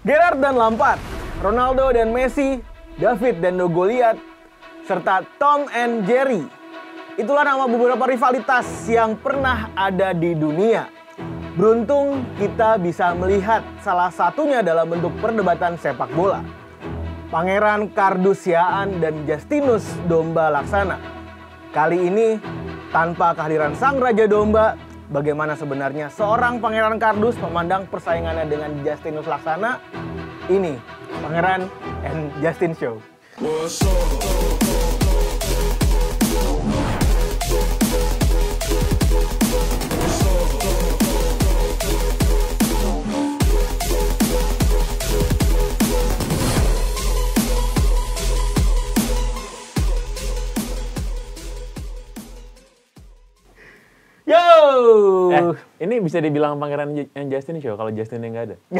Gerard dan Lampard, Ronaldo dan Messi, David dan Goliath, serta Tom and Jerry. Itulah nama beberapa rivalitas yang pernah ada di dunia. Beruntung kita bisa melihat salah satunya dalam bentuk perdebatan sepak bola. Pangeran Kardusiaan dan Justinus Domba Laksana. Kali ini tanpa kehadiran sang Raja Domba, bagaimana sebenarnya seorang Pangeran Kardus memandang persaingannya dengan Justinus Laksana. Ini Pangeran and Justin Show. What's up? Yo. Eh, ini bisa dibilang pangeran yang Justin Show kalau Justin yang nggak ada.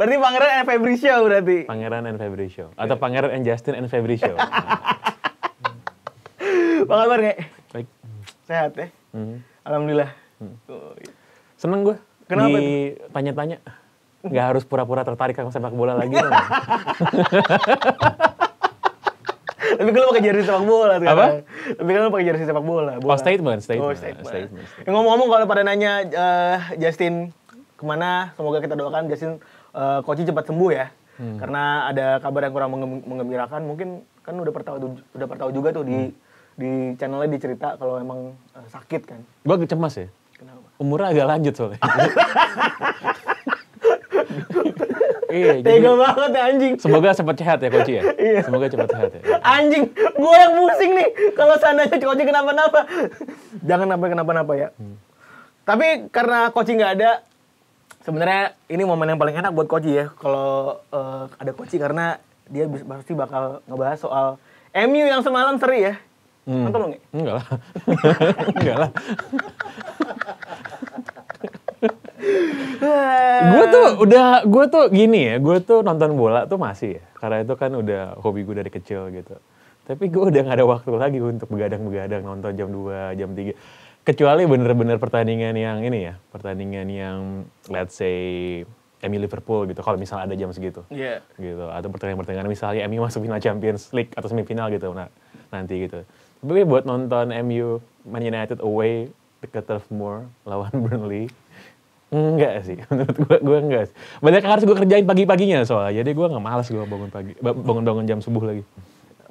berarti pangeran and Febri Show berarti. Pangeran and Febri Show atau pangeran and Justin and Febri Show. Apa kabar, Nek? Baik. Sehat ya? Mm. Alhamdulillah. Hmm. Oh, iya. Seneng gue. Kenapa Di tanya tanya Nggak harus pura-pura tertarik sama sepak bola lagi. Kan? Tapi gue kan pakai jersey sepak bola tuh. Apa? Tapi kan pakai jersey sepak bola, oh, bola. Oh, statement, statement. Oh, ah, statement. statement. Ngomong-ngomong kalau pada nanya uh, Justin kemana, semoga kita doakan Justin uh, Koci cepat sembuh ya. Hmm. Karena ada kabar yang kurang mengembirakan, mungkin kan udah pertahu udah pertahu juga tuh di hmm. di channelnya dicerita kalau emang uh, sakit kan. Gua cemas ya. Kenapa? Umurnya agak lanjut soalnya. Iya, Tega banget ya anjing. Semoga cepat sehat ya Koji ya. iya. Semoga cepat sehat ya. Anjing, gue yang pusing nih kalau seandainya Koji kenapa-napa. Jangan sampai kenapa-napa ya. Hmm. Tapi karena Koji nggak ada, sebenarnya ini momen yang paling enak buat Koji ya kalau uh, ada Koji karena dia pasti bakal ngebahas soal MU yang semalam seri ya. Hmm. Nonton lu nggak? Enggak lah. Enggak lah. gue tuh udah gue tuh gini ya gue tuh nonton bola tuh masih ya karena itu kan udah hobi gue dari kecil gitu tapi gue udah gak ada waktu lagi untuk begadang-begadang nonton jam 2, jam 3. Kecuali bener-bener pertandingan yang ini ya, pertandingan yang let's say emi Liverpool gitu, kalau misal ada jam segitu. Yeah. Gitu, atau pertandingan-pertandingan misalnya emi masuk final Champions League atau semifinal gitu nah, nanti gitu. Tapi buat nonton MU Man United away ke Turf Moor lawan Burnley Enggak sih, menurut gue gue enggak sih. Banyak yang harus gue kerjain pagi-paginya soalnya, jadi gue nggak malas gue bangun pagi, bangun-bangun jam subuh lagi.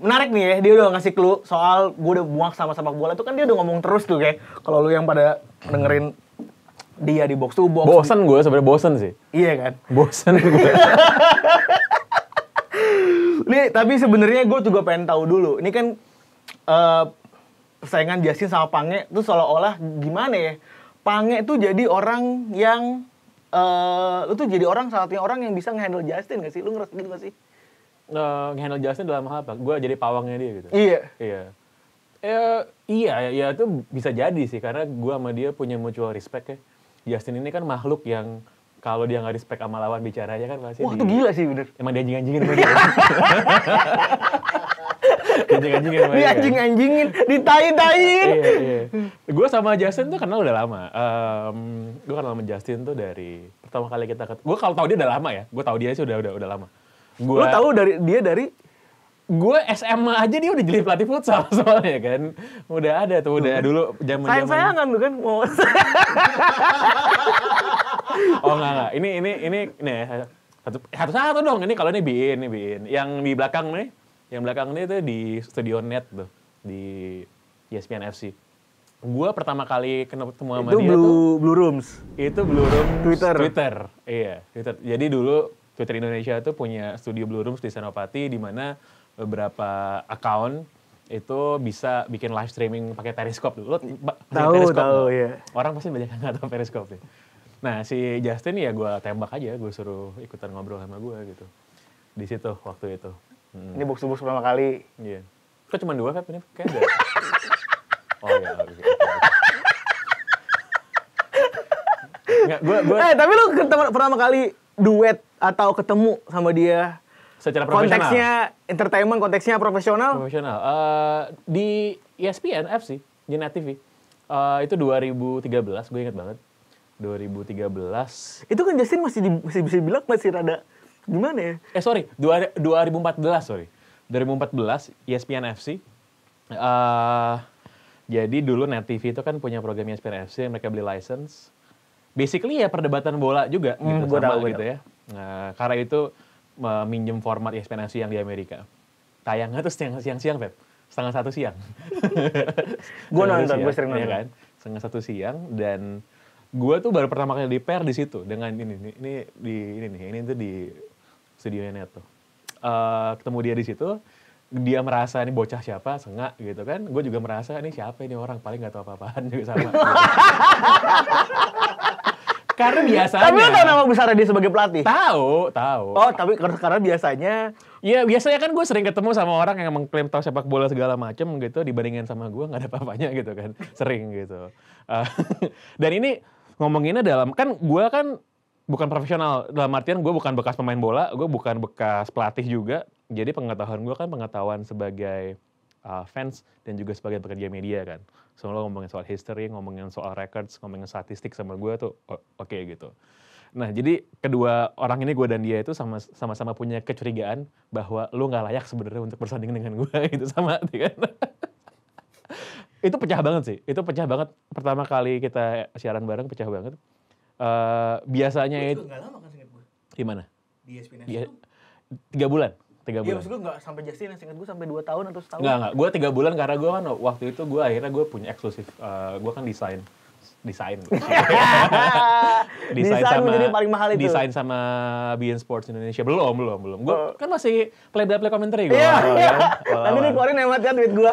Menarik nih ya, dia udah ngasih clue soal gue udah buang sama sepak bola itu kan dia udah ngomong terus tuh kayak kalau lu yang pada dengerin dia di box tuh box. Bosen gue sebenarnya bosen sih. Iya kan? Bosen gue. Nih, tapi sebenarnya gue juga pengen tahu dulu. Ini kan uh, persaingan Jasin sama Pange itu seolah-olah gimana ya? Pange tuh jadi orang yang uh, lu tuh jadi orang salah satunya orang yang bisa ngehandle Justin gak sih? Lu ngerasa gitu gak sih? Uh, ngehandle Justin dalam hal apa? Gue jadi pawangnya dia gitu. Iya. Iya. Iya. iya, ya itu bisa jadi sih karena gue sama dia punya mutual respect ya. Justin ini kan makhluk yang kalau dia nggak respect sama lawan bicaranya kan pasti Wah, itu gila sih bener. Emang dia anjing-anjingin Iya, kan? Anjing-anjingin Di anjing-anjingin, ditai-tain. iya, iya. Gue sama Justin tuh kenal udah lama. Um, gue kenal sama Justin tuh dari pertama kali kita ketemu. Gue kalau tau dia udah lama ya. Gue tau dia sih udah udah udah lama. Gue tau dari dia dari gue SMA aja dia udah jadi pelatih futsal soalnya kan udah ada tuh udah dulu zaman zaman sayangan tuh kan mau oh enggak enggak ini ini ini nih satu satu, dong ini kalau ini biin ini biin yang di belakang nih yang belakang dia tuh di Studio Net tuh di ESPN FC. Gua pertama kali kenal ketemu sama itu dia blue, tuh Blue Rooms. Itu Blue Rooms Twitter. Twitter. Iya, Twitter. Jadi dulu Twitter Indonesia tuh punya studio Blue Rooms di Senopati di mana beberapa account itu bisa bikin live streaming pakai periskop dulu. tahu tahu ya. Orang pasti banyak yang nggak tahu periskop ya. Nah si Justin ya gue tembak aja, gue suruh ikutan ngobrol sama gue gitu. Di situ waktu itu. Hmm. Ini box to box pertama kali. Iya. Yeah. Kok cuma dua Feb? Ini kayak ada. oh iya. Okay, Nggak, gua, gua... Eh, tapi lu ketemu, pertama kali duet atau ketemu sama dia secara profesional. Konteksnya entertainment, konteksnya profesional. Profesional. Uh, di ESPN FC, Jena TV. Uh, eh, itu 2013, gue inget banget. 2013. Itu kan Justin masih di, masih bisa bilang masih rada gimana ya? Eh sorry, 2, 2014 sorry. 2014 ESPN FC. Uh, jadi dulu Net TV itu kan punya program ESPN FC, mereka beli license. Basically ya perdebatan bola juga mm, gitu, gue sama tahu, gitu ya. Nah, karena itu meminjam eh, uh, format ESPN FC yang di Amerika. Tayangnya tuh siang-siang, siang Feb Setengah satu siang. gue nonton, gue sering iya nonton. Ya kan? Setengah satu siang dan gue tuh baru pertama kali di pair di situ dengan ini ini, ini di ini nih ini tuh di studionya Neto. tuh. Eh, uh, ketemu dia di situ, dia merasa ini bocah siapa, sengak gitu kan. Gue juga merasa ini siapa ini orang, paling gak tau apa-apaan juga sama. karena biasanya. Tapi lo tau nama besar dia sebagai pelatih? Tahu, tahu. Oh, tapi karena biasanya. ya biasanya kan gue sering ketemu sama orang yang mengklaim tahu sepak bola segala macem gitu, dibandingin sama gue gak ada apa-apanya gitu kan, sering gitu. Uh, dan ini ngomonginnya dalam kan gue kan bukan profesional dalam artian gue bukan bekas pemain bola gue bukan bekas pelatih juga jadi pengetahuan gue kan pengetahuan sebagai uh, fans dan juga sebagai pekerja media kan so ngomongin soal history ngomongin soal records ngomongin statistik sama gue tuh oke okay, gitu nah jadi kedua orang ini gue dan dia itu sama sama sama punya kecurigaan bahwa lo nggak layak sebenarnya untuk bersanding dengan gue itu sama ya kan itu pecah banget sih itu pecah banget pertama kali kita siaran bareng pecah banget uh, biasanya itu nggak lama kan gue di mana di ESPN tiga bulan tiga iya, bulan. Iya gue nggak sampai Justin yang singkat gue sampai dua tahun atau setahun. Nggak nggak, gue tiga bulan karena gue kan waktu itu gue akhirnya gue punya eksklusif, uh, eh, gue kan desain desain desain sama jadi paling mahal itu desain sama BN Sports Indonesia belum belum belum gue oh. kan masih play play play commentary gue Iya, awal, iya. Kan. Awal, nanti dikeluarin hemat ya duit gue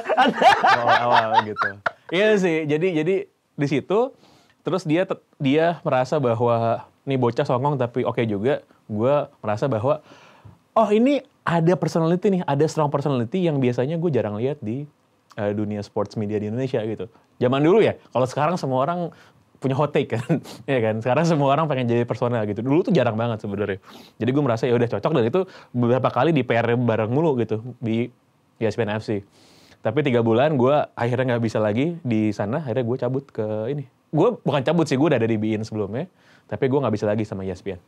awal, awal gitu iya sih jadi jadi di situ terus dia dia merasa bahwa nih bocah songong tapi oke okay juga gue merasa bahwa oh ini ada personality nih ada strong personality yang biasanya gue jarang lihat di uh, dunia sports media di Indonesia gitu zaman dulu ya kalau sekarang semua orang punya hot take kan ya kan sekarang semua orang pengen jadi personal gitu dulu tuh jarang banget sebenarnya jadi gue merasa ya udah cocok dan itu beberapa kali di PR bareng mulu gitu di di e ESPN FC tapi tiga bulan gue akhirnya nggak bisa lagi di sana akhirnya gue cabut ke ini gue bukan cabut sih gue udah ada di BIN sebelumnya tapi gue nggak bisa lagi sama ESPN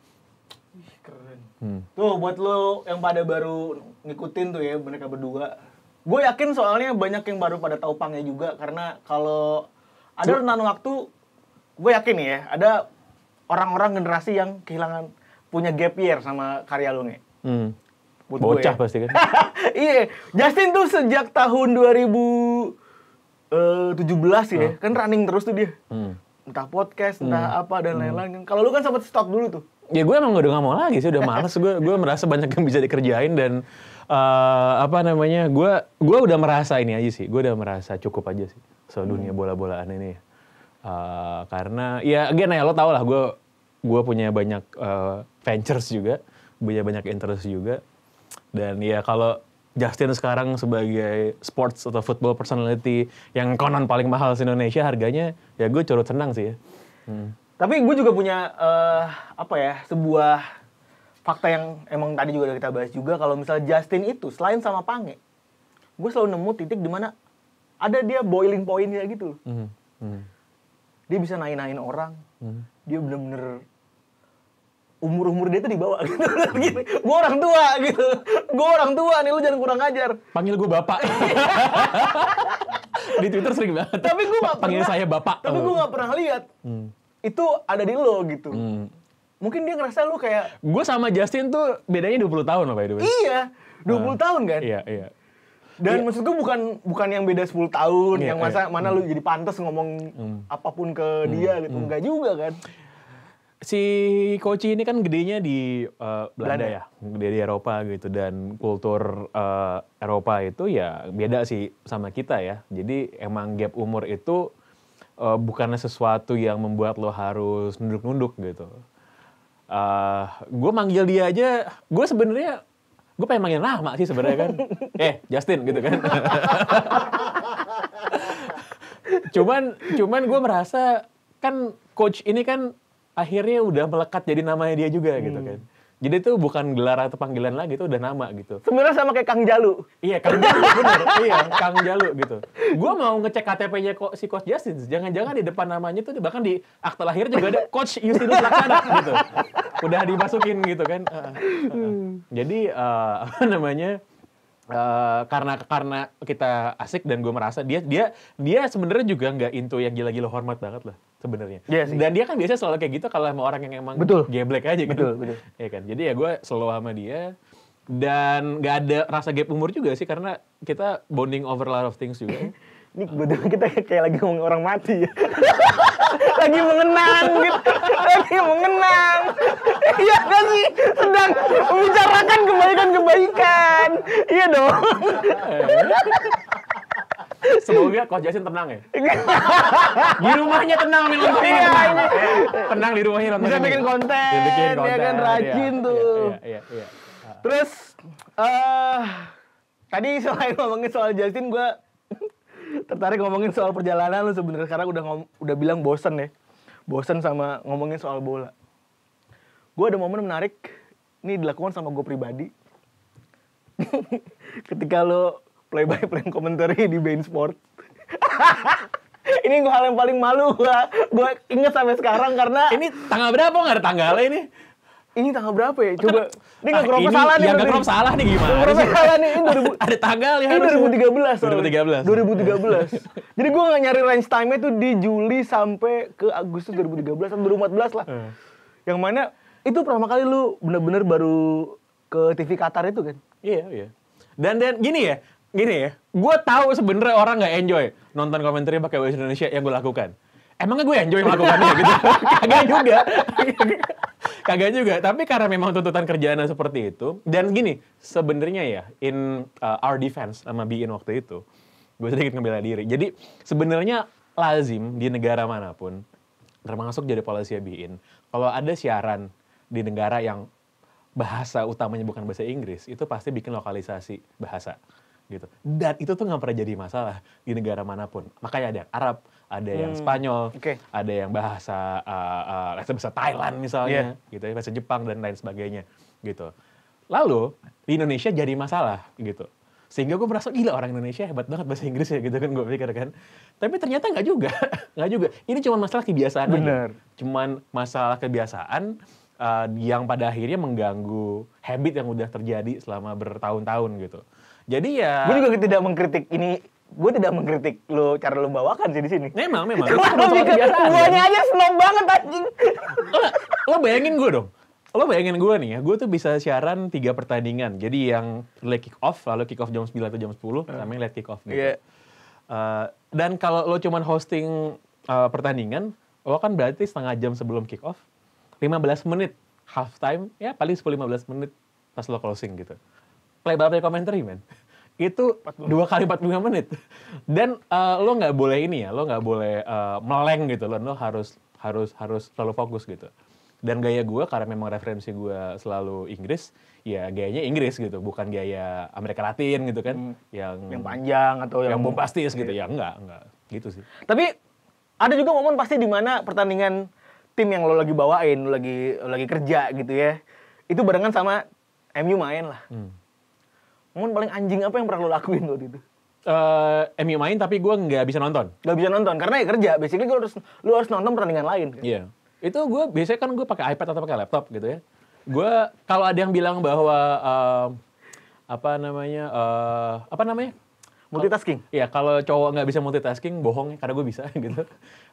keren hmm. tuh buat lo yang pada baru ngikutin tuh ya mereka berdua gue yakin soalnya banyak yang baru pada tahu pangnya juga karena kalau ada renan waktu gue yakin ya ada orang-orang generasi yang kehilangan punya gap year sama karya lo nih hmm. Bocah ya. pasti kan. iya, Justin tuh sejak tahun 2000 Eh, tujuh 17 ya, hmm. kan running terus tuh dia. Hmm. Entah podcast, entah hmm. apa dan hmm. lain-lain. Hmm. Kalau lu kan sempat stop dulu tuh. Ya gue emang gak udah gak mau lagi sih, udah males. gue gue merasa banyak yang bisa dikerjain dan uh, apa namanya? Gue gue udah merasa ini aja sih. Gue udah merasa cukup aja sih soal hmm. dunia bola-bolaan ini. Uh, karena ya again ya lo tau lah gue gue punya banyak uh, ventures juga, punya banyak interest juga. Dan ya kalau Justin sekarang sebagai sports atau football personality yang konon paling mahal di Indonesia harganya ya gue curut senang sih ya. Hmm. Tapi gue juga punya uh, apa ya sebuah fakta yang emang tadi juga udah kita bahas juga kalau misalnya Justin itu selain sama Pange, gue selalu nemu titik di mana ada dia boiling pointnya gitu. Hmm. Hmm. Dia bisa naik-naikin orang, hmm. dia bener-bener umur umur dia tuh dibawa gitu gue orang tua gitu gue orang tua nih lu jangan kurang ajar panggil gue bapak di twitter sering banget tapi gue nggak panggil pernah, saya bapak tapi gue nggak pernah lihat hmm. itu ada di lo gitu hmm. mungkin dia ngerasa lu kayak gue sama Justin tuh bedanya 20 tahun loh by the way iya 20 uh, ah, tahun kan iya iya dan iya. maksud gue bukan bukan yang beda 10 tahun iya, yang masa iya. mana hmm. lu jadi pantas ngomong hmm. apapun ke hmm. dia gitu hmm. enggak juga kan si Koci ini kan gedenya di uh, Belanda, Belanda ya, gede di Eropa gitu dan kultur uh, Eropa itu ya beda sih sama kita ya. Jadi emang gap umur itu uh, eh, bukanlah sesuatu yang membuat lo harus nunduk-nunduk gitu. Uh, gue manggil dia aja, gue sebenarnya gue pengen manggil Rahma sih sebenarnya kan. eh Justin gitu kan. cuman cuman gue merasa kan coach ini kan akhirnya udah melekat jadi namanya dia juga gitu hmm. gitu kan. Jadi itu bukan gelar atau panggilan lagi, itu udah nama gitu. Sebenarnya sama kayak Kang Jalu. Iya, Kang Jalu bener. iya, Kang Jalu gitu. Gua mau ngecek KTP-nya kok si Coach Justin, jangan-jangan di depan namanya tuh bahkan di akta lahir juga ada Coach Justinus Laksana gitu. Udah dimasukin gitu kan. Uh, uh, uh. Jadi uh, apa namanya? Uh, karena karena kita asik dan gue merasa dia dia dia sebenarnya juga nggak into yang gila-gila hormat banget lah sebenarnya. Yes, iya dan dia kan biasanya selalu kayak gitu kalau sama orang yang emang betul. geblek aja gitu. Betul, betul. Ya kan. Jadi ya gue selalu sama dia dan nggak ada rasa gap umur juga sih karena kita bonding over a lot of things juga. ini kebetulan kita kayak lagi ngomong orang mati ya. lagi mengenang gitu. Lagi mengenang. Iya kan sih? Sedang membicarakan kebaikan-kebaikan. Iya dong. Semoga Coach Jasin tenang ya. di rumahnya tenang nih nonton iya, tenang. tenang di rumahnya nonton. Bisa bikin konten, Bisa bikin konten ya kan iya, rajin iya, tuh. Iya, iya, iya, Terus eh uh, tadi selain ngomongin soal Justin gue tertarik ngomongin soal perjalanan lu sebenarnya sekarang udah ngom, udah bilang bosen ya. Bosen sama ngomongin soal bola. Gue ada momen menarik ini dilakukan sama gue pribadi. Ketika lo play by play commentary di Bein Sport. ini gue hal yang paling malu gue gue inget sampai sekarang karena ini tanggal berapa nggak ada tanggalnya ini ini tanggal berapa ya? Coba. Ini nggak ah, kerop salah nih. Yang nggak kerop salah nih gimana? kerop salah nih. Ini 2000, ada tanggal ya Ini 2013. 2013. 2013. Jadi gue nggak nyari range time-nya tuh di Juli sampai ke Agustus 2013 atau 2014 lah. Hmm. Yang mana itu pertama kali lu bener-bener baru ke TV Qatar itu kan? Iya, iya. Dan dan gini ya, gini ya, gue tahu sebenernya orang nggak enjoy nonton komentarnya pakai bahasa Indonesia yang gue lakukan. Emangnya gue enjoy melakukannya gitu? Kagak juga. Kagak juga, tapi karena memang tuntutan kerjaannya seperti itu. Dan gini, sebenarnya ya, in uh, our defense sama in waktu itu, gue sedikit ngebela diri. Jadi sebenarnya lazim di negara manapun, termasuk jadi polisi ya in. kalau ada siaran di negara yang bahasa utamanya bukan bahasa Inggris, itu pasti bikin lokalisasi bahasa gitu. Dan itu tuh nggak pernah jadi masalah di negara manapun. Makanya ada Arab, ada hmm. yang Spanyol, okay. ada yang bahasa uh, uh, bahasa Thailand misalnya, yeah. gitu, ya, bahasa Jepang dan lain sebagainya, gitu. Lalu di Indonesia jadi masalah, gitu. Sehingga gue merasa gila orang Indonesia hebat banget bahasa Inggris ya gitu kan gue pikir kan. Tapi ternyata nggak juga, nggak juga. Ini cuma masalah kebiasaan. Bener. Aja. Cuman masalah kebiasaan uh, yang pada akhirnya mengganggu habit yang udah terjadi selama bertahun-tahun gitu. Jadi ya. Gue juga tidak mengkritik ini gue tidak mengkritik lu cara lu bawakan sih di sini. Memang, memang. Cuma lu mikir, guanya ya. aja slow banget anjing. lo, bayangin gue dong. Lo bayangin gue nih ya, gue tuh bisa siaran tiga pertandingan. Jadi yang late kick off, lalu kick off jam 9 atau jam 10, hmm. sama yang late kick off gitu. Yeah. Iya. Uh, dan kalau lo cuman hosting uh, pertandingan, lo kan berarti setengah jam sebelum kick off, 15 menit half time, ya paling 10-15 menit pas lo closing gitu. Play by ya, play commentary, men itu dua kali empat puluh lima menit dan uh, lo nggak boleh ini ya lo nggak boleh uh, meleng gitu lo lo harus harus harus selalu fokus gitu dan gaya gue karena memang referensi gue selalu Inggris ya gayanya Inggris gitu bukan gaya Amerika Latin gitu kan hmm. yang yang panjang atau yang, yang bombastis gitu iya. ya enggak enggak gitu sih tapi ada juga momen pasti di mana pertandingan tim yang lo lagi bawain lo lagi lo lagi kerja gitu ya itu barengan sama MU main lah hmm Momen paling anjing apa yang pernah lo lakuin waktu itu? Uh, eh, MU main tapi gue nggak bisa nonton. Gak bisa nonton karena ya kerja. Basically gue harus lu harus nonton pertandingan lain. Kan? Iya. Yeah. Itu gue biasanya kan gue pakai iPad atau pakai laptop gitu ya. Gue kalau ada yang bilang bahwa uh, apa namanya uh, apa namanya multitasking. Iya, kalau cowok nggak bisa multitasking bohong ya, karena gue bisa gitu.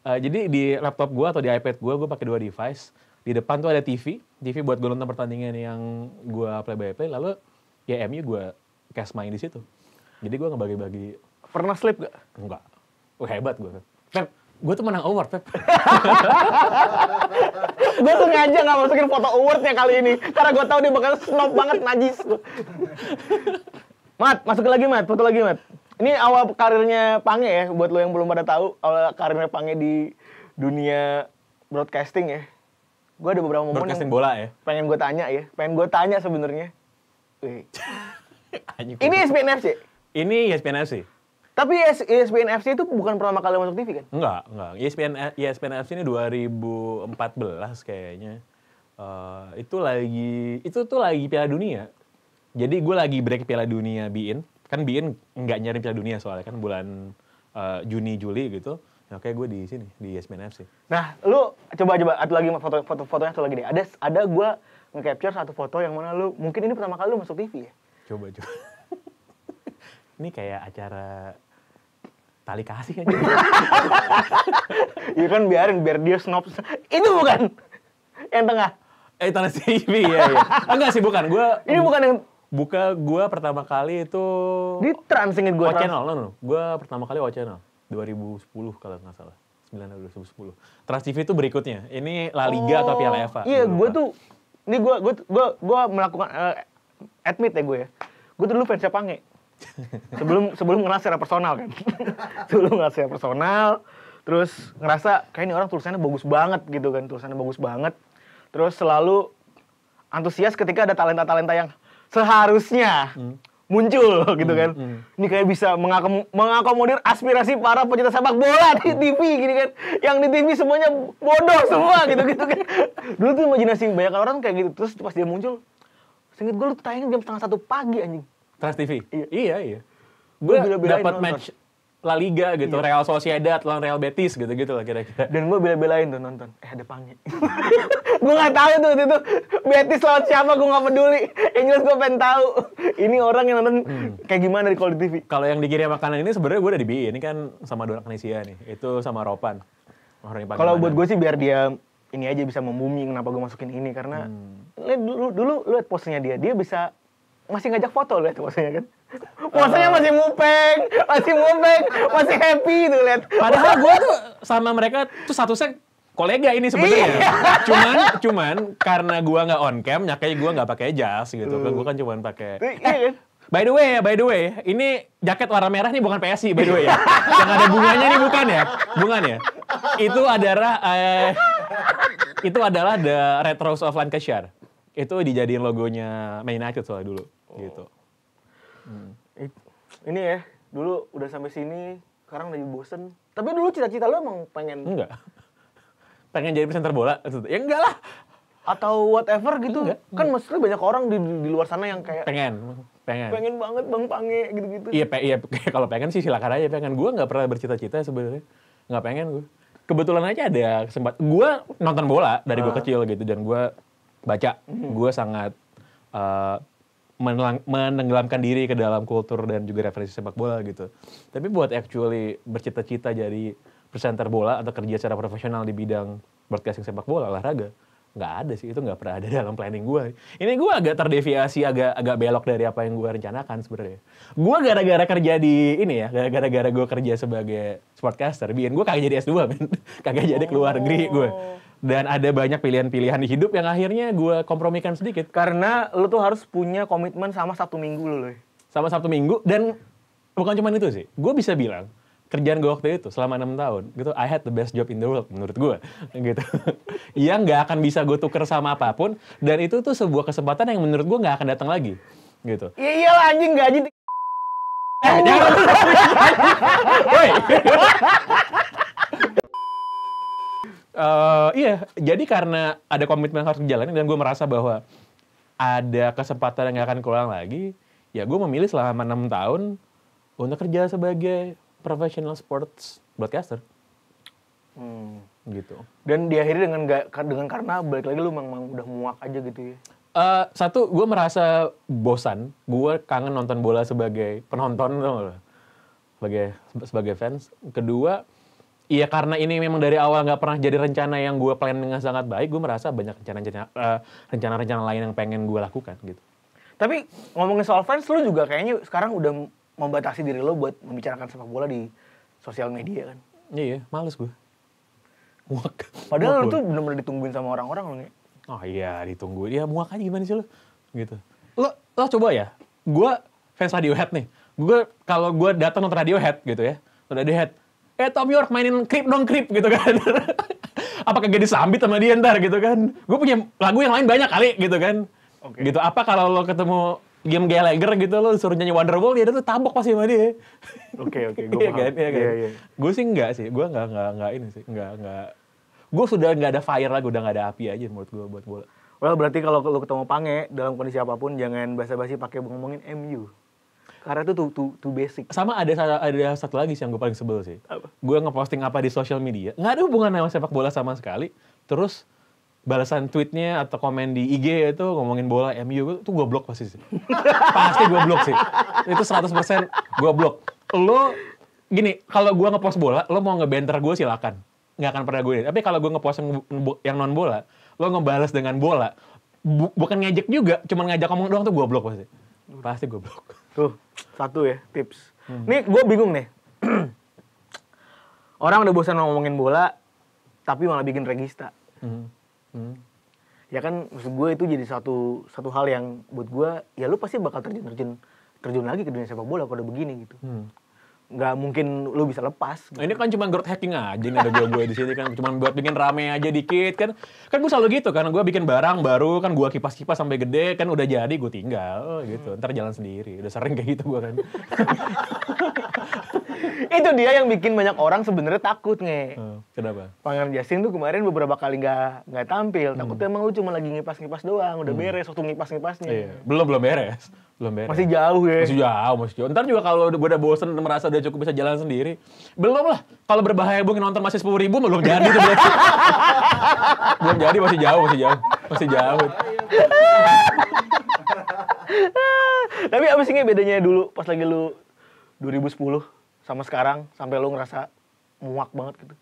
Uh, jadi di laptop gue atau di iPad gue gue pakai dua device. Di depan tuh ada TV, TV buat gue nonton pertandingan yang gue play by play. Lalu ya MU gue cash money di situ. Jadi gue ngebagi-bagi. Pernah slip gak? Enggak. oh, hebat gue. Pep, gue tuh menang award, Pep. gue ngajak gak masukin foto awardnya kali ini. Karena gue tau dia bakal snob banget, najis. mat, masuk lagi, Mat. Foto lagi, Mat. Ini awal karirnya Pange ya, buat lo yang belum pada tahu. Awal karirnya Pange di dunia broadcasting ya. Gue ada beberapa momen broadcasting bola ya. Pengen gue tanya ya, pengen gue tanya sebenarnya ini ESPN FC? Ini ESPN FC. Tapi ESPN FC itu bukan pertama kali masuk TV kan? Enggak, enggak. ESPN, ESPN FC e ini 2014 kayaknya. Uh, itu lagi, itu tuh lagi Piala Dunia. Jadi gue lagi break Piala Dunia Biin. Kan Biin nggak nyari Piala Dunia soalnya kan bulan uh, Juni Juli gitu. Oke nah, kayak gue di sini di ESPN FC. Nah, lu coba coba atau lagi foto foto fotonya satu lagi deh. Ada ada gue nge satu foto yang mana lu mungkin ini pertama kali lu masuk TV ya? coba coba ini kayak acara tali kasih aja kan, ya kan biarin biar dia snob itu bukan yang tengah eh tali CV ya ya enggak sih bukan gue ini bukan yang buka gue pertama kali itu di trans inget gue channel no, no. gue pertama kali watch channel 2010 kalau nggak salah 9 2010 trans TV itu berikutnya ini La Liga oh, atau Piala eva? iya gue tuh ini gue gue gue gue melakukan uh, admit ya gue ya. Gue tuh dulu fansnya Pange. sebelum sebelum ngerasa secara personal kan. sebelum ngerasa secara personal, terus ngerasa kayak ini orang tulisannya bagus banget gitu kan, tulisannya bagus banget. Terus selalu antusias ketika ada talenta-talenta yang seharusnya hmm. muncul gitu hmm, kan. Hmm, hmm. Ini kayak bisa mengakom mengakomodir aspirasi para pecinta sepak bola di oh. TV gini kan. Yang di TV semuanya bodoh semua gitu gitu kan. Dulu tuh imajinasi banyak orang kayak gitu. Terus pas dia muncul, Sengit gue lu tayang jam setengah satu pagi anjing. Trans TV? Iya. Iya, iya. Gue dapat match La Liga gitu, iya. Real Sociedad lawan Real Betis gitu-gitu lah kira-kira. Dan gue bela-belain tuh nonton. Eh ada panggil. gue nggak tahu tuh itu Betis lawan siapa gue gak peduli. Yang jelas gue pengen tahu ini orang yang nonton hmm. kayak gimana di Call TV. Kalau yang dikirim makanan ini sebenarnya gue udah dibiayain ini kan sama Dona Knesia nih. Itu sama Ropan. Kalau buat gue sih biar dia ini aja bisa membumi kenapa gue masukin ini karena hmm. lihat dulu dulu lihat posenya dia dia bisa masih ngajak foto lihat posenya kan posenya uh. masih mupeng masih mupeng masih happy tuh lihat padahal gue tuh sama mereka tuh satu sek kolega ini sebetulnya iya. cuman cuman karena gue nggak on cam nyakai gue nggak pakai jas gitu kan gue kan hmm. cuman pakai iya kan? eh, By the way ya, by the way, ini jaket warna merah nih bukan PSI by the way ya. Yang ada bunganya nih bukan ya, Bunganya. ya. Itu adalah eh, itu adalah The Red Rose of Lancashire. Itu dijadiin logonya Man United soalnya dulu. Gitu. Oh. Gitu. Hmm. Ini ya, dulu udah sampai sini, sekarang lagi bosen. Tapi dulu cita-cita lo emang pengen? Enggak. Pengen jadi presenter bola? Ya enggak lah. Atau whatever gitu. Enggak. Kan maksudnya banyak orang di, di luar sana yang kayak... Pengen pengen pengen banget bang pange gitu gitu iya pe iya kalau pengen sih silakan aja pengen gue nggak pernah bercita-cita sebenarnya nggak pengen gue kebetulan aja ada sempat gue nonton bola dari gue ah. kecil gitu dan gue baca mhm. gue sangat uh, menenggelamkan diri ke dalam kultur dan juga referensi sepak bola gitu tapi buat actually bercita-cita jadi presenter bola atau kerja secara profesional di bidang broadcasting sepak bola olahraga nggak ada sih itu nggak pernah ada dalam planning gue ini gue agak terdeviasi agak agak belok dari apa yang gue rencanakan sebenarnya gue gara-gara kerja di ini ya gara-gara gue kerja sebagai sportcaster biar gue kagak jadi S2 men kagak jadi keluar negeri oh. gue dan ada banyak pilihan-pilihan di hidup yang akhirnya gue kompromikan sedikit karena lo tuh harus punya komitmen sama satu minggu lo loh sama satu minggu dan bukan cuma itu sih gue bisa bilang kerjaan gue waktu itu selama enam tahun gitu I had the best job in the world menurut gue gitu yang nggak akan bisa gue tuker sama apapun dan itu tuh sebuah kesempatan yang menurut gue nggak akan datang lagi gitu iya iya anjing nggak jadi eh, eh, iya, jadi karena ada komitmen harus dijalani dan gue merasa bahwa ada kesempatan yang gak akan keluar lagi, ya gue memilih selama enam tahun untuk kerja sebagai professional sports broadcaster. Hmm. Gitu. Dan diakhiri dengan gak, dengan karena balik lagi lu memang udah muak aja gitu ya. Uh, satu, gue merasa bosan. Gue kangen nonton bola sebagai penonton, loh. sebagai sebagai fans. Kedua, Iya karena ini memang dari awal nggak pernah jadi rencana yang gue plan dengan sangat baik, gue merasa banyak rencana-rencana rencana eh, rencana-rencana lain yang pengen gue lakukan gitu. Tapi ngomongin soal fans, lu juga kayaknya sekarang udah membatasi diri lo buat membicarakan sepak bola di sosial media kan iya iya males gue muak padahal muak lo tuh benar-benar ditungguin sama orang-orang lo nih oh iya ditunggu ya muak aja gimana sih lo gitu lo lo coba ya gue fans Radiohead nih gue kalau gue datang nonton Radiohead gitu ya nonton Radiohead eh Tom York mainin creep dong creep gitu kan Apakah kagak disambit sama dia ntar gitu kan gue punya lagu yang lain banyak kali gitu kan okay. gitu apa kalau lo ketemu game Gallagher gitu lo suruh nyanyi Wonderwall ya dia tuh tabok pasti sama dia. Oke oke gue iya paham. Kan, iya kan? Iya, iya. Gue sih enggak sih, gue enggak enggak enggak ini sih, enggak enggak. Gue sudah enggak ada fire lagi, udah enggak ada api aja menurut gue buat bola. Well berarti kalau lo ketemu Pange dalam kondisi apapun jangan basa-basi pakai ngomongin MU. Karena itu tuh tuh tuh basic. Sama ada ada satu lagi sih yang gue paling sebel sih. Gue ngeposting apa di sosial media, nggak ada hubungan sama sepak bola sama sekali. Terus balasan tweetnya atau komen di IG itu ngomongin bola MU itu gue blok pasti sih. pasti gue blok sih. Itu 100% gue blok. Lo gini, kalau gue ngepost bola, lo mau ngebenter gue silakan. Nggak akan pernah gue. Tapi kalau gue ngepost yang, non bola, lo ngebalas dengan bola, bu, bukan ngejek juga, cuman ngajak ngomong doang tuh gue blok pasti. Pasti gue blok. Tuh, satu ya tips. Hmm. Nih gue bingung nih. Orang udah bosan ngomongin bola, tapi malah bikin regista. Hmm hmm. ya kan maksud gue itu jadi satu satu hal yang buat gue ya lu pasti bakal terjun terjun terjun lagi ke dunia sepak bola kalau udah begini gitu hmm nggak mungkin lu bisa lepas. Nah, gitu. ini kan cuma growth hacking aja nih ada gue gue di sini kan cuma buat bikin rame aja dikit kan. Kan gue selalu gitu kan gue bikin barang baru kan gue kipas-kipas sampai gede kan udah jadi gue tinggal gitu. Ntar jalan sendiri. Udah sering kayak gitu gue kan. itu dia yang bikin banyak orang sebenarnya takut nge. Hmm, kenapa? Pangeran Justin tuh kemarin beberapa kali nggak nggak tampil. Hmm. Takutnya emang lu cuma lagi ngipas-ngipas doang, udah hmm. beres waktu ngipas-ngipasnya. Iya. Belum belum beres. Belum beres. Masih jauh ya. Masih jauh, masih jauh. Ntar juga kalau udah bosen merasa udah cukup bisa jalan sendiri. Belum lah. Kalau berbahaya gue nonton masih sepuluh ribu belum jadi tuh belum. belum jadi masih jauh, masih jauh, masih jauh. Tapi apa sih bedanya dulu pas lagi lu 2010 sama sekarang sampai lu ngerasa muak banget gitu? Uh,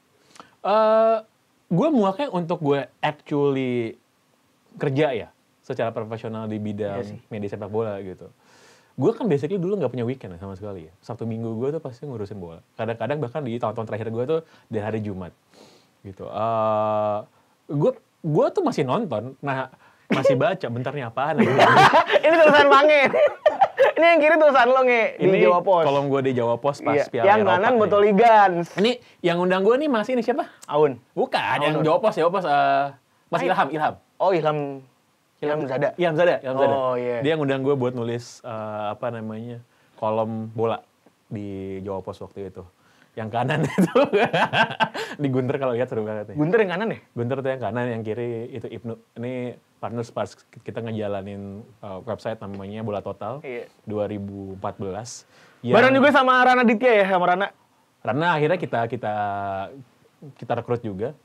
eh, gue muaknya untuk gue actually kerja ya secara profesional di bidang yes. Iya media sepak bola gitu. Gue kan basically dulu nggak punya weekend ya sama sekali ya. Sabtu minggu gue tuh pasti ngurusin bola. Kadang-kadang bahkan di tahun-tahun terakhir gue tuh di hari Jumat gitu. Uh, eh, gue gue tuh masih nonton. Nah masih baca bentarnya apaan lagi ini tulisan Mange ini yang kiri tulisan lo nge di ini Jawa Pos kolom gue di Jawa Pos pas iya. Piala yang Eropa kanan Botoligans ini yang undang gue nih masih ini siapa Aun bukan Aun. yang Jawa Pos Jawa Pos uh, eh, Mas Ay. Ilham Ilham oh Ilham Ilham iya, Zada Ilham Zada Ilham Zada oh iya yeah. dia yang undang gue buat nulis uh, apa namanya kolom bola di Jawa Pos waktu itu yang kanan itu di Gunter kalau lihat seru banget ya Gunter yang kanan ya? Gunter tuh yang kanan, yang kiri itu Ibnu. Ini partners pas kita ngejalanin uh, website namanya Bola Total iya. 2014. Yang... Bareng juga sama Rana Ditya ya, sama Rana. Rana akhirnya kita kita kita rekrut juga.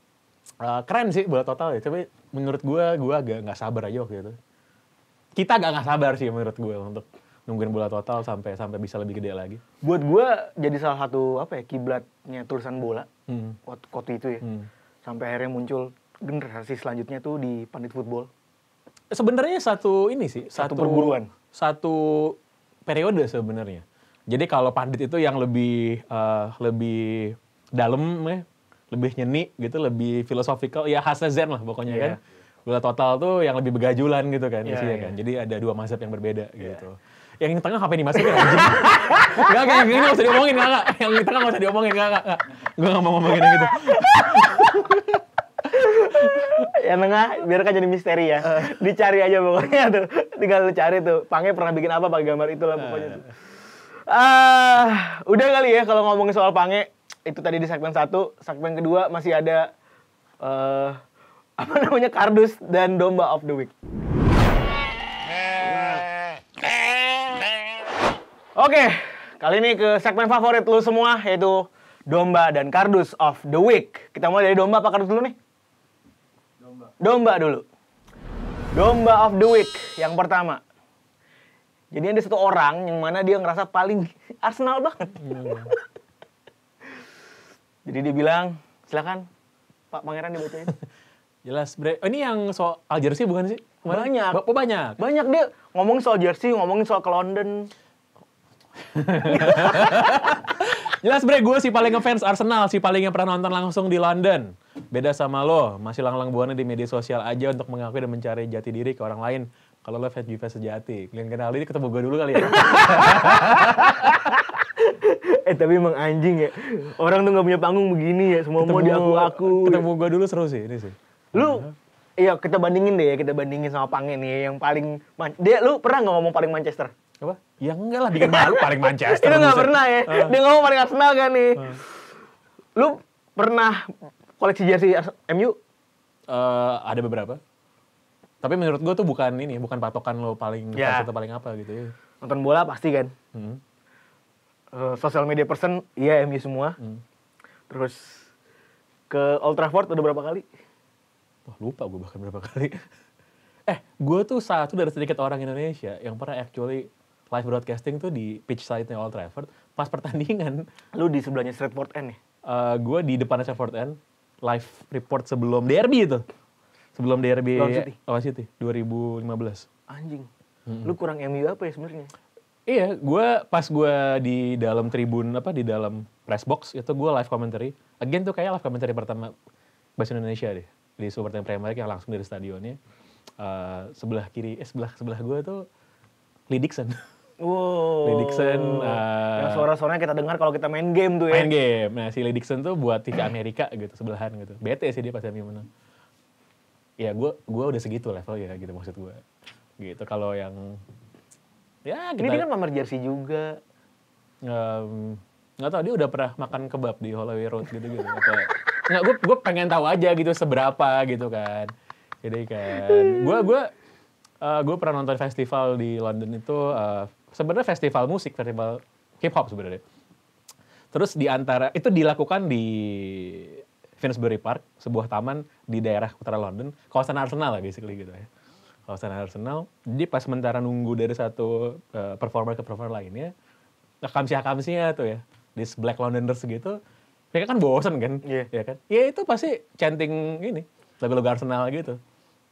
Uh, keren sih Bola Total ya, tapi menurut gue gue agak nggak sabar aja waktu itu. Kita agak nggak sabar sih menurut gue untuk nungguin bola total sampai sampai bisa lebih gede lagi. Buat gue jadi salah satu apa ya kiblatnya tulisan bola hmm. waktu, waktu itu ya. Hmm. Sampai akhirnya muncul generasi selanjutnya tuh di pandit football. Sebenarnya satu ini sih satu, satu perguruan, satu periode sebenarnya. Jadi kalau pandit itu yang lebih uh, lebih dalam ya, lebih nyeni gitu, lebih filosofikal, ya khasnya zen lah pokoknya yeah. kan. Bola total tuh yang lebih begajulan gitu kan yeah, isinya yeah. kan. Jadi ada dua mazhab yang berbeda yeah. gitu yang di tengah ngapain dimasukin anjing? gak, gak, yang ini gak usah diomongin, gak, gak. Yang di tengah gak usah diomongin, gak, gak. gak. Gue gak mau ngomongin yang itu. yang tengah biarkan jadi misteri ya. Dicari aja pokoknya tuh. Tinggal lu cari tuh. Pange pernah bikin apa pakai gambar itulah pokoknya tuh. Ah, uh, udah kali ya kalau ngomongin soal Pange itu tadi di segmen satu, segmen kedua masih ada uh, apa namanya kardus dan domba of the week. Oke, kali ini ke segmen favorit lu semua yaitu domba dan kardus of the week. Kita mulai dari domba apa kardus dulu nih? Domba. Domba dulu. Domba of the week yang pertama. Jadi ada satu orang yang mana dia ngerasa paling Arsenal banget. Jadi dia bilang, silakan Pak Pangeran dibacain. Jelas, Bre. Oh, ini yang soal Jersey bukan sih? Kemarin? Banyak. Oh, banyak. Banyak dia ngomong soal Jersey, ngomongin soal ke London. Jelas bre, gue sih paling ngefans Arsenal, sih paling yang pernah nonton langsung di London. Beda sama lo, masih langlang buana di media sosial aja untuk mengakui dan mencari jati diri ke orang lain. Kalau lo fans Juve sejati, kalian kenal ini ketemu gue dulu kali ya. eh tapi emang anjing ya, orang tuh nggak punya panggung begini ya, semua ketemu, mau diaku-aku. Ketemu ya. gue dulu seru sih ini sih. Lu Iya, kita bandingin deh ya, kita bandingin sama Pange nih yang paling man- dia lu pernah gak ngomong paling Manchester? apa? Ya enggak lah bikin malu paling Manchester. itu nggak pernah ya. Uh. Dia ngomong paling Arsenal kan nih. Uh. Lu pernah koleksi jersey MU? Uh, eh, ada beberapa. Tapi menurut gue tuh bukan ini, bukan patokan lo paling yeah. atau paling apa gitu ya. Nonton bola pasti kan. Hmm. Uh, eh, social media person, iya MU semua. Hmm. Terus ke Old Trafford udah berapa kali? Wah lupa gue bahkan berapa kali. eh, gue tuh satu dari sedikit orang Indonesia yang pernah actually live broadcasting tuh di pitch side-nya Old Trafford pas pertandingan. Lu di sebelahnya Stratford End ya? Uh, gua di depannya Stratford End live report sebelum derby itu. Sebelum derby Lawan City. Lawan City 2015. Anjing. Hmm. Lu kurang MU apa ya sebenarnya? Iya, gua pas gua di dalam tribun apa di dalam press box itu gua live commentary. Again tuh kayak live commentary pertama bahasa Indonesia deh di Super Time Premier yang langsung dari stadionnya. Uh, sebelah kiri eh sebelah sebelah gua tuh Lee Dixon. Wow. Lee Dixon. Uh, yang suara-suaranya kita dengar kalau kita main game tuh ya. Main game. Nah si Lee Dixon tuh buat TV Amerika gitu sebelahan gitu. Bete sih dia pas Emmy menang. Ya gue gua udah segitu level ya gitu maksud gue. Gitu kalau yang ya kita, ini kan pamer jersey juga. Um, gak tau dia udah pernah makan kebab di Holloway Road gitu gitu. nggak gue gue pengen tahu aja gitu seberapa gitu kan. Jadi kan gue gue uh, gue pernah nonton festival di London itu uh, sebenarnya festival musik, festival hip hop sebenarnya. Terus di antara itu dilakukan di Finsbury Park, sebuah taman di daerah utara London, kawasan Arsenal lah basically gitu ya. Kawasan Arsenal. Jadi pas sementara nunggu dari satu uh, performer ke performer lainnya, kamsiah-kamsiah tuh ya, di Black Londoners gitu, mereka kan bosen kan, yeah. ya kan? Ya itu pasti chanting ini, lagu-lagu Arsenal gitu.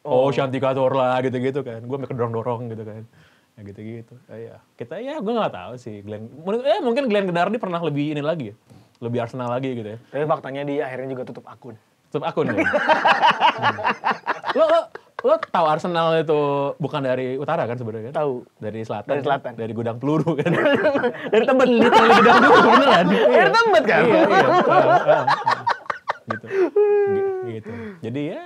Oh, oh Shantika Torla gitu-gitu kan. Gue mikir dorong-dorong gitu kan ya gitu-gitu. Eh, ya. Kita ya gue nggak tahu sih. Glenn, eh mungkin Glenn Gennardi pernah lebih ini lagi ya. Lebih Arsenal lagi gitu ya. Tapi faktanya dia akhirnya juga tutup akun. Tutup akun ya? Hmm. Lo, lo, lo tahu Arsenal itu bukan dari utara kan sebenarnya kan? Tahu. Dari selatan. Dari kan? selatan. Dari gudang peluru kan. dari tempat dari, dari gudang peluru beneran. Dari iya. tempat kan. Iya, iya. gitu. gitu. Jadi ya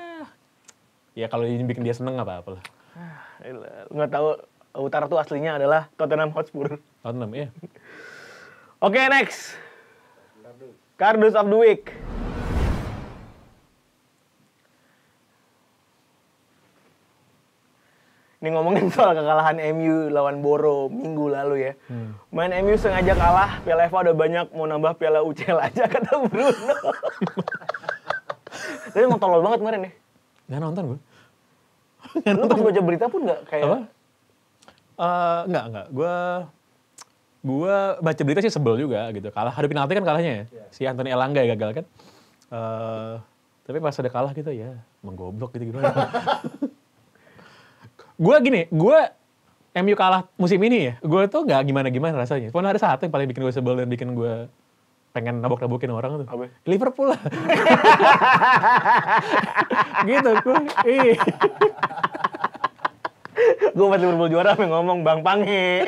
ya kalau ini bikin dia seneng apa apa lah. Ah, nggak tahu utara tuh aslinya adalah Tottenham Hotspur. Tottenham, iya. Oke, okay, next. Kardus of the Week. Ini ngomongin soal kekalahan MU lawan Boro minggu lalu ya. Hmm. Main MU sengaja kalah, Piala FA udah banyak, mau nambah Piala UCL aja kata Bruno. Tapi mau tolol banget kemarin ya. nih. Gak nonton gue. Gak nonton. Lu pas baca berita pun gak kayak... Apa? Uh, enggak, enggak. Gue gue baca berita sih sebel juga gitu. Kalah harus penalti kan kalahnya ya. Yeah. Si Anthony Elangga ya gagal kan. Uh, tapi pas ada kalah gitu ya menggoblok gitu gimana. gue gini, gue MU kalah musim ini ya, gue tuh nggak gimana-gimana rasanya. Cuma ada satu yang paling bikin gue sebel dan bikin gue pengen nabok-nabokin orang tuh. Apa? Liverpool lah. gitu, gue. Iya. gue pas Liverpool juara pengen ngomong Bang Pange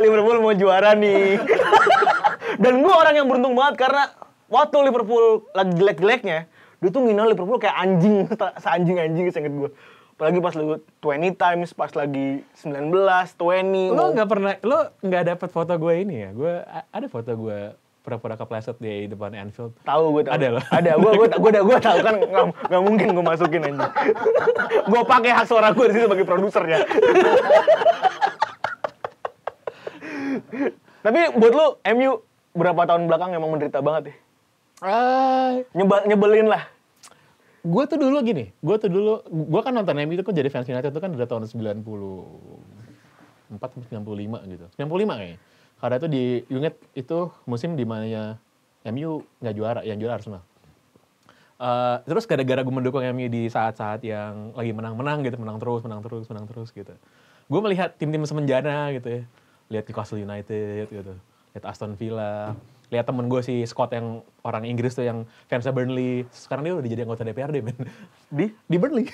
Liverpool mau juara nih dan gue orang yang beruntung banget karena waktu Liverpool lagi jelek-jeleknya dia tuh ngino Liverpool kayak anjing seanjing-anjing inget gue apalagi pas lu 20 times pas lagi 19 20 lo nggak pernah lo nggak dapet foto gue ini ya gue ada foto gue pura-pura kepleset di depan Anfield. Tahu gue tahu. Ada loh. Ada. Gue gue gue gue tahu kan nggak mungkin gue masukin aja. gue pakai hak suara gue di situ sebagai produsernya. Tapi buat lu MU berapa tahun belakang emang menderita banget ya? Uh, Nyebel, nyebelin lah. Gue tuh dulu gini, gue tuh dulu, gue kan nonton MU itu kan jadi fans United itu kan udah tahun sembilan puluh empat sembilan puluh lima gitu. lima kayaknya. Pada itu di unit itu musim di mana MU nggak juara, yang juara Arsenal. Uh, terus gara-gara gue mendukung MU di saat-saat yang lagi menang-menang gitu, menang terus, menang terus, menang terus gitu. Gue melihat tim-tim semenjana gitu ya. Lihat Newcastle United gitu, lihat Aston Villa, lihat temen gue si Scott yang orang Inggris tuh yang fansnya Burnley sekarang dia udah jadi anggota DPRD men di di Burnley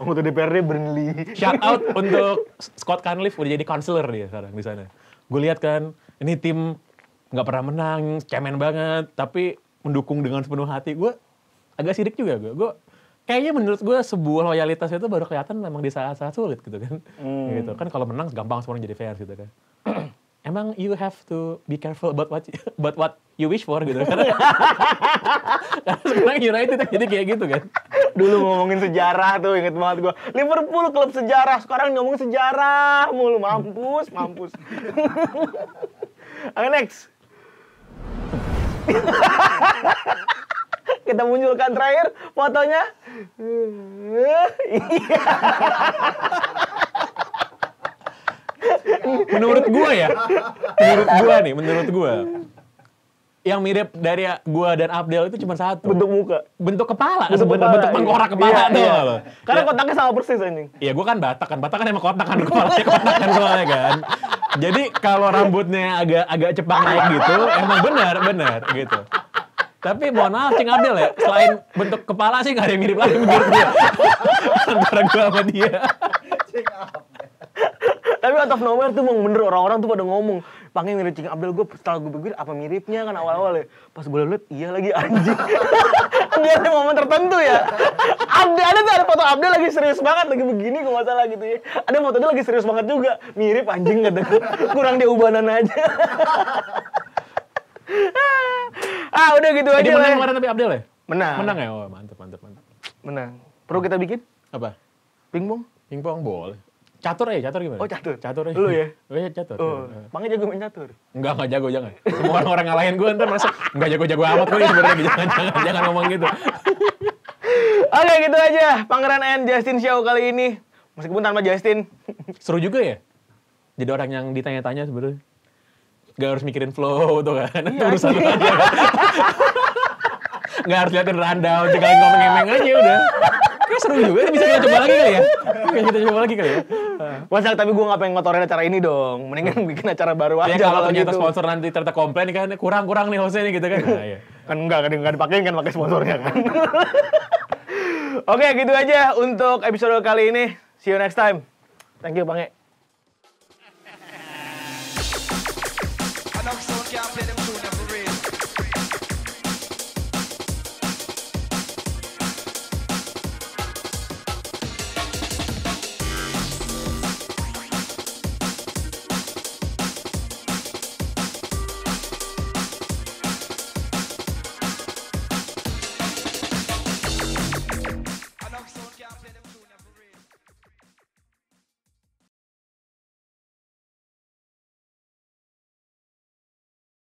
anggota DPRD Burnley shout out untuk Scott Cunliffe udah jadi counselor dia sekarang di sana gue lihat kan ini tim nggak pernah menang cemen banget tapi mendukung dengan sepenuh hati gue agak sirik juga gue gue kayaknya menurut gue sebuah loyalitas itu baru kelihatan memang di saat-saat sulit gitu kan hmm. gitu kan kalau menang gampang semua jadi fans gitu kan emang you have to be careful about what about what you wish for gitu kan karena sekarang United jadi kayak gitu kan dulu ngomongin sejarah tuh inget banget gue Liverpool klub sejarah sekarang ngomong sejarah mulu mampus mampus Oke next kita munculkan terakhir fotonya menurut gue ya menurut gue nih menurut gue yang mirip dari gua dan Abdel itu cuma satu. Bentuk muka. Bentuk kepala. Bentuk kepala. Bentuk tengkorak iya. kepala iya, tuh. Iya. Karena ya. kotaknya sama persis anjing. Iya, gua kan Batak kan. Batak kan emang kotak kan kepalanya kotak kan soalnya kan. Jadi kalau rambutnya agak agak cepat naik gitu, emang benar, benar gitu. Tapi mohon maaf Cing Abdel ya, selain bentuk kepala sih nggak ada yang mirip lagi menurut dia. Antara gua sama dia. Tapi out of nowhere tuh bener orang-orang tuh pada ngomong, panggil mirip Cing Abdul gue setelah gue pikir apa miripnya kan awal-awal ya pas gue lihat iya lagi anjing dia ada momen tertentu ya Abdul ada tuh ada foto Abdul lagi serius banget lagi begini gue masalah gitu ya ada foto dia lagi serius banget juga mirip anjing gak gitu. gue kurang dia ubanan aja ah udah gitu aja menang kemarin tapi Abdul ya menang menang ya oh mantep mantep mantep menang perlu kita bikin apa pingpong pingpong boleh Catur aja, catur gimana? Oh catur. Catur aja. Lu ya? Lu oh, ya catur. Oh. Ya. Makanya jago main catur. Enggak, enggak jago, jangan. Semua orang-orang ngalahin gue ntar merasa enggak jago-jago amat kok sebenarnya. Jangan, jangan, jangan ngomong gitu. Oke gitu aja, Pangeran and Justin Show kali ini. masih Meskipun tanpa Justin. Seru juga ya? Jadi orang yang ditanya-tanya sebenarnya. Gak harus mikirin flow tuh gitu kan. Iya, urusan iya. lu aja. Gak harus liatin rundown, tinggal ngomong emeng aja udah. Kayak seru juga, bisa kita coba lagi kali ya? Kita coba lagi kali ya? Masa tapi gue gak pengen ngotorin acara ini dong. Mendingan hmm. bikin acara baru ya, aja. Ya, kalau ternyata gitu. sponsor nanti ternyata komplain kan kurang-kurang nih hostnya nih gitu kan. Nah, iya. kan enggak, kan enggak dipakein kan pakai sponsornya kan. Oke, gitu aja untuk episode kali ini. See you next time. Thank you, Bang E.